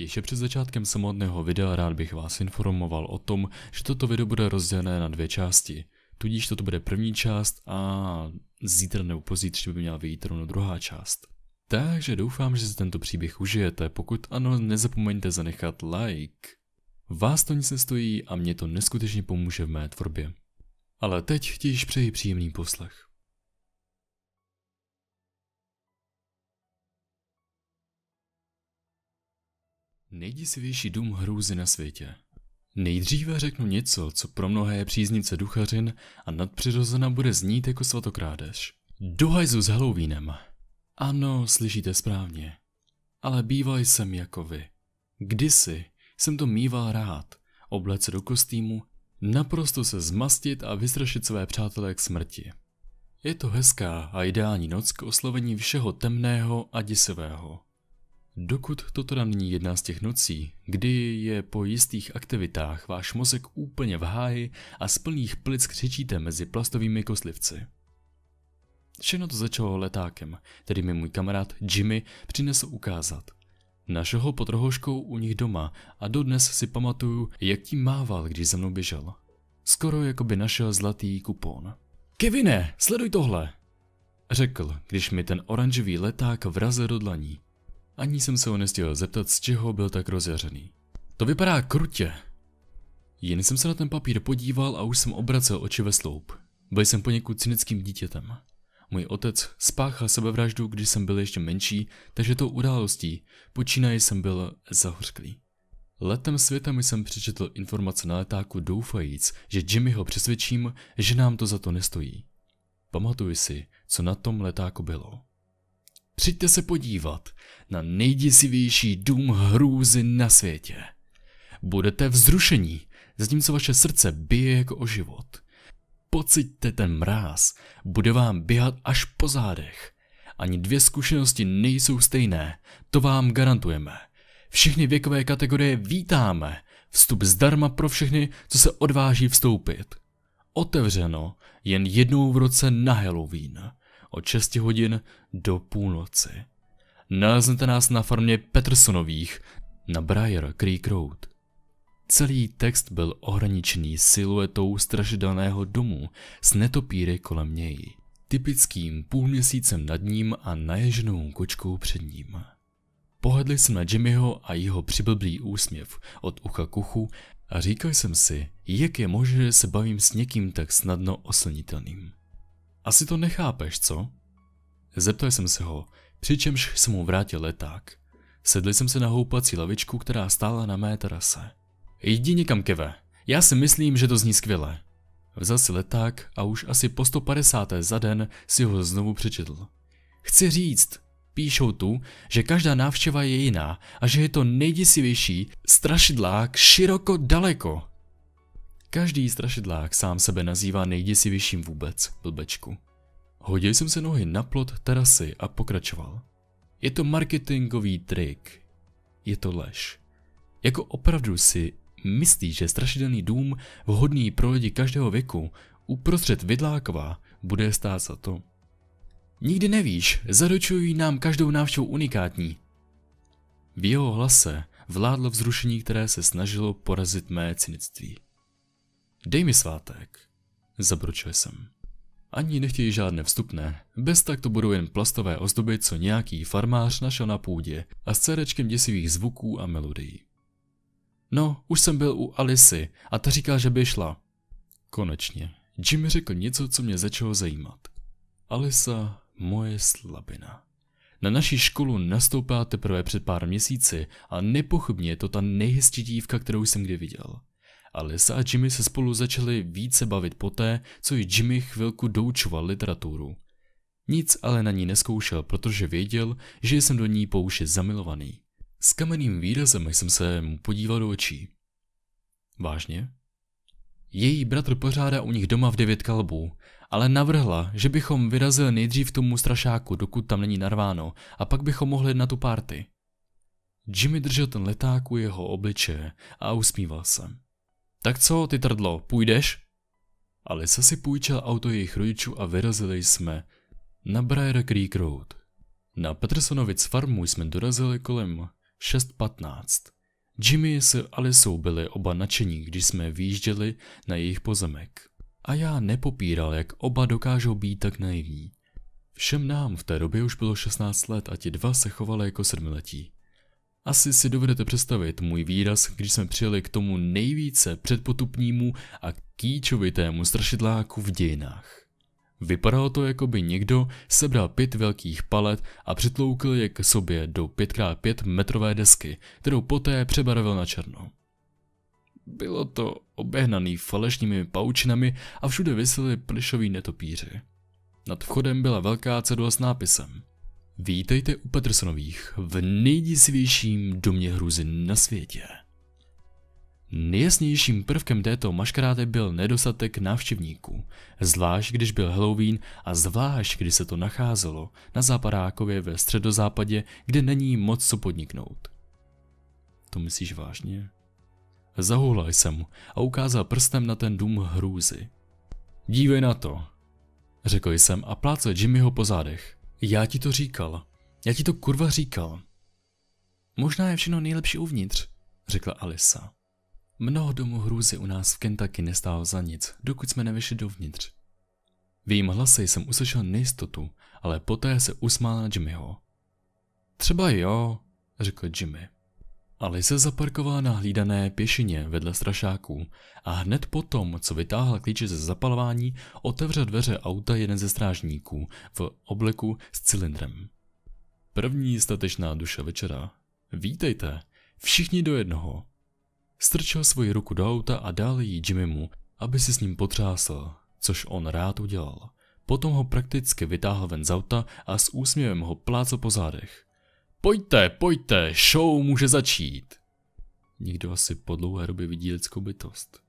Ještě před začátkem samotného videa rád bych vás informoval o tom, že toto video bude rozdělené na dvě části. Tudíž toto bude první část a zítra nebo pozítří by měla vyjít rovno druhá část. Takže doufám, že si tento příběh užijete, pokud ano, nezapomeňte zanechat like. Vás to nic nestojí a mě to neskutečně pomůže v mé tvorbě. Ale teď ti již přeji příjemný poslech. Nejděsivější dům hrůzy na světě. Nejdříve řeknu něco, co pro mnohé je příznivce duchařin a nadpřirozena bude znít jako svatokrádež. Dohajzu s Halloweenem. Ano, slyšíte správně. Ale býval jsem jako vy. Kdysi jsem to mýval rád, oblec do kostýmu, naprosto se zmastit a vystrašit své přátelé k smrti. Je to hezká a ideální noc k oslovení všeho temného a děsivého. Dokud to teda není jedna z těch nocí, kdy je po jistých aktivitách váš mozek úplně v háji a z plných plic křičíte mezi plastovými koslivci. Všechno to začalo letákem, který mi můj kamarád Jimmy přinesl ukázat. Našel ho pod rohoškou u nich doma a dodnes si pamatuju, jak tím mával, když za mnou běžel. Skoro jako by našel zlatý kupon. Kevine, sleduj tohle! Řekl, když mi ten oranžový leták vrazil do dlaní. Ani jsem se ho nestihl zeptat, z čeho byl tak rozjařený. To vypadá krutě. Jen jsem se na ten papír podíval a už jsem obracel oči ve sloup. Byl jsem poněkud cynickým dítětem. Můj otec spáchal sebevraždu, když jsem byl ještě menší, takže to událostí počínaje jsem byl zahořklý. Letem světem jsem přečetl informace na letáku doufajíc, že Jimmy ho přesvědčím, že nám to za to nestojí. Pamatuji si, co na tom letáku bylo. Přijďte se podívat na nejděsivější dům hrůzy na světě. Budete vzrušení, zatímco vaše srdce bije jako o život. Pocitte ten mráz, bude vám běhat až po zádech. Ani dvě zkušenosti nejsou stejné, to vám garantujeme. Všechny věkové kategorie vítáme, vstup zdarma pro všechny, co se odváží vstoupit. Otevřeno jen jednou v roce na Halloween od 6 hodin do půlnoci. Naleznete nás na farmě Petersonových na Briar Creek Road. Celý text byl ohraničený siluetou strašidelného domu s netopíry kolem něj, typickým půlměsícem nad ním a naježenou kočkou před ním. Pohledli jsem na Jimmyho a jeho přiblblý úsměv od ucha k uchu a říkal jsem si, jak je možné, že se bavím s někým tak snadno oslnitelným. Asi to nechápeš, co? Zeptal jsem se ho, přičemž jsem mu vrátil leták. Sedli jsem se na houpací lavičku, která stála na mé terase. Jdi někam, Keve. Já si myslím, že to zní skvěle. Vzal si leták a už asi po 150. za den si ho znovu přečetl. Chci říct, píšou tu, že každá návštěva je jiná a že je to nejděsivější strašidlák široko daleko. Každý strašidlák sám sebe nazývá nejděsivějším vůbec, blbečku. Hodil jsem se nohy na plot terasy a pokračoval. Je to marketingový trik. Je to lež. Jako opravdu si myslí, že strašidelný dům, vhodný pro lidi každého věku, uprostřed Vidlákova, bude stát za to. Nikdy nevíš, zaručují nám každou návštěvu unikátní. V jeho hlase vládlo vzrušení, které se snažilo porazit mé cynictví. Dej mi svátek. Zabručil jsem. Ani nechtějí žádné vstupné, bez tak to budou jen plastové ozdoby, co nějaký farmář našel na půdě a s cerečkem děsivých zvuků a melodií. No, už jsem byl u Alisy a ta říká, že by šla. Konečně, Jimmy řekl něco, co mě začalo zajímat. Alisa, moje slabina. Na naší školu nastoupila teprve před pár měsíci a nepochybně je to ta nejhezčí dívka, kterou jsem kdy viděl. A Lisa a Jimmy se spolu začali více bavit poté, co ji Jimmy chvilku doučoval literaturu. Nic ale na ní neskoušel, protože věděl, že jsem do ní po uši zamilovaný. S kamenným výrazem jsem se mu podíval do očí. Vážně? Její bratr pořádá u nich doma v devět kalbů, ale navrhla, že bychom vyrazili nejdřív tomu strašáku, dokud tam není narváno, a pak bychom mohli na tu párty. Jimmy držel ten leták u jeho obličeje a usmíval se. Tak co, ty trdlo, půjdeš? Alisa si půjčil auto jejich rodičů a vyrazili jsme na Briar Creek Road. Na Petersonovic farmu jsme dorazili kolem 6.15. Jimmy s Alisou byli oba nadšení, když jsme výjížděli na jejich pozemek. A já nepopíral, jak oba dokážou být tak naivní. Všem nám v té době už bylo 16 let a ti dva se chovali jako sedmiletí. Asi si dovedete představit můj výraz, když jsme přijeli k tomu nejvíce předpotupnímu a kýčovitému strašidláku v dějinách. Vypadalo to, jako by někdo sebral pět velkých palet a přitloukl je k sobě do 5x5 metrové desky, kterou poté přebarvil na černo. Bylo to obehnaný falešnými paučinami a všude visely plišový netopíři. Nad vchodem byla velká cedula s nápisem Vítejte u Petersonových v nejdizivějším domě hruzy na světě. Nejjasnějším prvkem této maškaráty byl nedostatek návštěvníků, zvlášť když byl Halloween a zvlášť když se to nacházelo na západákově ve středozápadě, kde není moc co podniknout. To myslíš vážně? Zahuhlal jsem mu a ukázal prstem na ten dům hrůzy. Dívej na to, řekl jsem a plácel Jimmyho po zádech. Já ti to říkal. Já ti to kurva říkal. Možná je všechno nejlepší uvnitř, řekla Alisa. Mnoho domů hrůzy u nás v Kentucky nestálo za nic, dokud jsme nevyšli dovnitř. V jejím hlase jsem uslyšel nejistotu, ale poté se usmála Jimmyho. Třeba jo, řekl Jimmy. Alice zaparkovala na hlídané pěšině vedle strašáků a hned potom, co vytáhla klíče ze zapalování, otevřel dveře auta jeden ze strážníků v obleku s cylindrem. První statečná duše večera. Vítejte, všichni do jednoho. Strčil svoji ruku do auta a dal ji Jimmymu, aby si s ním potřásl, což on rád udělal. Potom ho prakticky vytáhl ven z auta a s úsměvem ho plácl po zádech. Pojďte, pojďte, show může začít. Nikdo asi po dlouhé době vidí lidskou bytost.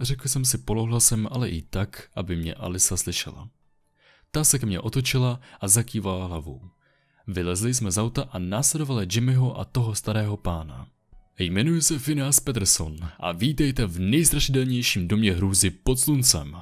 Řekl jsem si polohlasem, ale i tak, aby mě Alisa slyšela. Ta se ke mně otočila a zakývala hlavou. Vylezli jsme z auta a následovali Jimmyho a toho starého pána. Jmenuji se Finas Peterson a vítejte v nejstrašidelnějším domě hrůzy pod sluncem.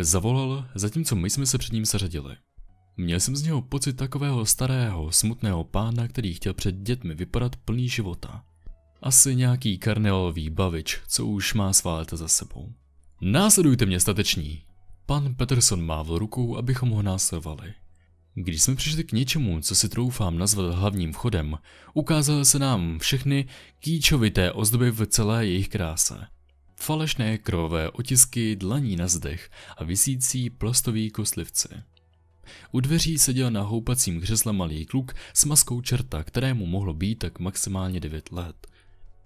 Zavolal, zatímco my jsme se před ním seřadili. Měl jsem z něho pocit takového starého, smutného pána, který chtěl před dětmi vypadat plný života. Asi nějaký karneolový bavič, co už má svá za sebou. Následujte mě, stateční! Pan Peterson mávl rukou, abychom ho následovali. Když jsme přišli k něčemu, co si troufám nazvat hlavním vchodem, ukázaly se nám všechny kýčovité ozdoby v celé jejich kráse. Falešné krové otisky dlaní na zdech a visící plastový kostlivci. U dveří seděl na houpacím křesle malý kluk s maskou čerta, kterému mohlo být tak maximálně 9 let.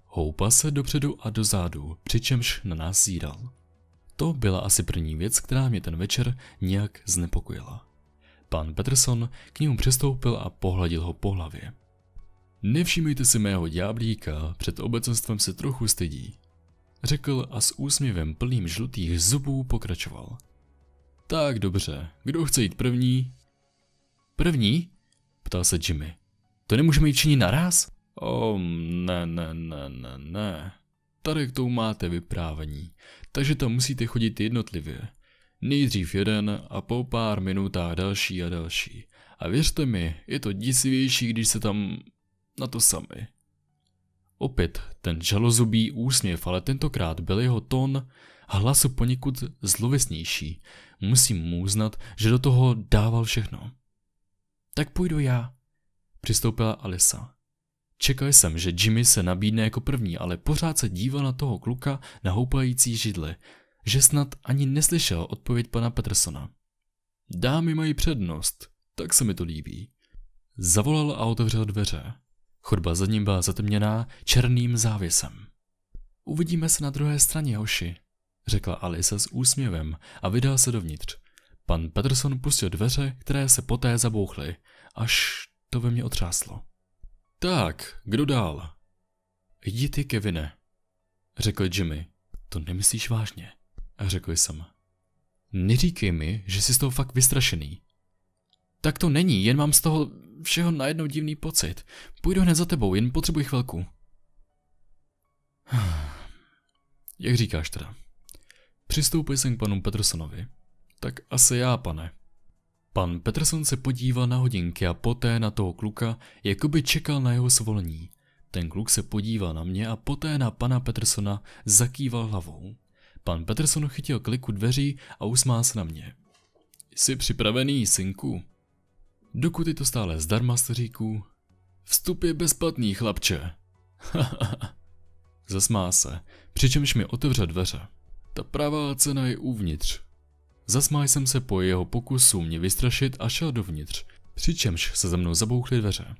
Houpa se dopředu a dozadu, přičemž na nás zíral. To byla asi první věc, která mě ten večer nějak znepokojila. Pan Peterson k němu přestoupil a pohladil ho po hlavě. Nevšímejte si mého ďáblíka, před obecenstvem se trochu stydí, řekl a s úsměvem plným žlutých zubů pokračoval. Tak dobře, kdo chce jít první? První? Ptal se Jimmy. To nemůžeme jít činit naraz? O, oh, ne, ne, ne, ne, ne. Tady k tomu máte vyprávění, takže tam musíte chodit jednotlivě. Nejdřív jeden a po pár minutách další a další. A věřte mi, je to děsivější, když se tam na to sami. Opět ten žalozubý úsměv, ale tentokrát byl jeho tón hlasu poněkud zlověsnější. Musím mu uznat, že do toho dával všechno. Tak půjdu já, přistoupila Alisa. Čekal jsem, že Jimmy se nabídne jako první, ale pořád se díval na toho kluka na houpající židli, že snad ani neslyšel odpověď pana Petersona. Dámy mají přednost, tak se mi to líbí. Zavolal a otevřel dveře. Chodba za ním byla zatemněná černým závěsem. Uvidíme se na druhé straně, hoši, řekla Alice s úsměvem a vydal se dovnitř. Pan Peterson pustil dveře, které se poté zabouchly, až to ve mně otřáslo. Tak, kdo dál? Jdi ty, Kevine, řekl Jimmy. To nemyslíš vážně, řekl jsem. Neříkej mi, že jsi z toho fakt vystrašený. Tak to není, jen mám z toho všeho najednou divný pocit. Půjdu hned za tebou, jen potřebuji chvilku. Jak říkáš teda? Přistoupil jsem k panu Petersonovi. Tak asi já, pane. Pan Peterson se podíval na hodinky a poté na toho kluka, jako by čekal na jeho svolení. Ten kluk se podíval na mě a poté na pana Petersona zakýval hlavou. Pan Peterson chytil kliku dveří a usmál se na mě. Jsi připravený, synku? Dokud je to stále zdarma, staříku. Vstup je bezplatný, chlapče. Zasmá se, přičemž mi otevře dveře. Ta pravá cena je uvnitř. Zasmál jsem se po jeho pokusu mě vystrašit a šel dovnitř, přičemž se za mnou zabouchly dveře.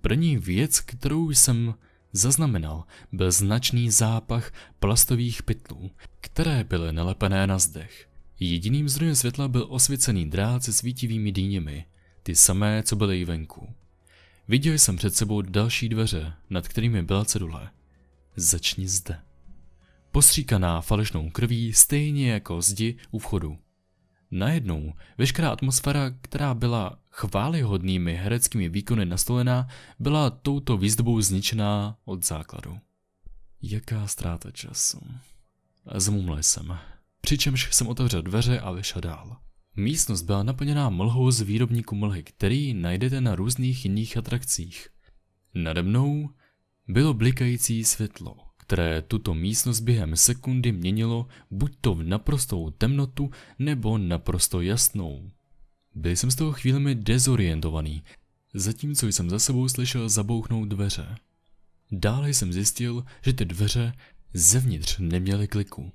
První věc, kterou jsem zaznamenal, byl značný zápach plastových pytlů, které byly nalepené na zdech. Jediným zdrojem světla byl osvěcený drát se svítivými dýněmi, ty samé, co byly i venku. Viděl jsem před sebou další dveře, nad kterými byla cedule. Začni zde postříkaná falešnou krví stejně jako zdi u vchodu. Najednou veškerá atmosféra, která byla chválihodnými hereckými výkony nastolená, byla touto výzdobou zničená od základu. Jaká ztráta času. Zmumle jsem, přičemž jsem otevřel dveře a vyšel dál. Místnost byla naplněná mlhou z výrobníku mlhy, který najdete na různých jiných atrakcích. Nade mnou bylo blikající světlo které tuto místnost během sekundy měnilo buď to v naprostou temnotu nebo naprosto jasnou. Byl jsem z toho chvílemi dezorientovaný, zatímco jsem za sebou slyšel zabouchnout dveře. Dále jsem zjistil, že ty dveře zevnitř neměly kliku.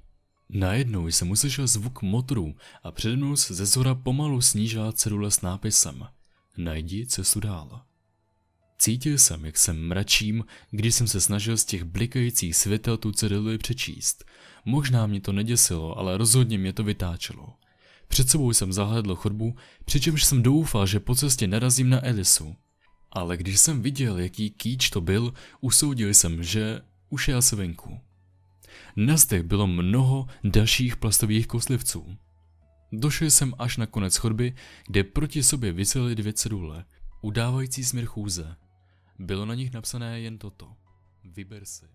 Najednou jsem uslyšel zvuk motoru a přede mnou se ze zhora pomalu snížila cedule s nápisem Najdi cestu dál. Cítil jsem, jak jsem mračím, když jsem se snažil z těch blikajících světel tu ceduli přečíst. Možná mě to neděsilo, ale rozhodně mě to vytáčelo. Před sebou jsem zahledl chodbu, přičemž jsem doufal, že po cestě narazím na Elisu. Ale když jsem viděl, jaký kýč to byl, usoudil jsem, že už je asi venku. Na zdech bylo mnoho dalších plastových koslivců. Došel jsem až na konec chodby, kde proti sobě visely dvě cedule, udávající směr chůze. Bylo na nich napsané jen toto. Vyber si.